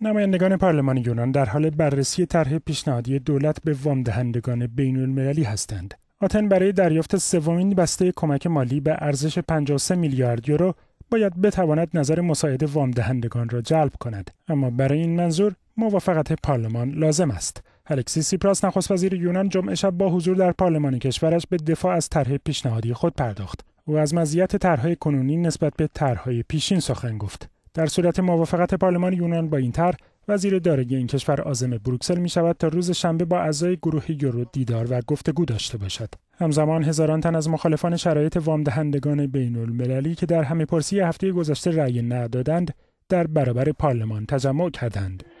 نمایندگان پارلمان یونان در حال بررسی طرح پیشنهادی دولت به وام دهندگان بین المللی هستند. آتن برای دریافت سومین بسته کمک مالی به ارزش 53 میلیارد یورو باید بتواند نظر مساعد وام دهندگان را جلب کند اما برای این منظور موافقت پارلمان لازم است الکسی سیپراس نخست وزیر یونان جمعه شب با حضور در پارلمان کشورش به دفاع از طرح پیشنهادی خود پرداخت او از مزیت طرحهای کنونی نسبت به طرحهای پیشین سخن گفت در صورت موافقت پارلمان یونان با این طرح وزیر دارایی این کشور عازم بروکسل می شود تا روز شنبه با اعضای گروه یورو دیدار و گفتگو داشته باشد همزمان هزاران تن از مخالفان شرایط وام دهندگان بین المللی که در همه پرسی هفته گذشته رأی ندادند در برابر پارلمان تجمع کردند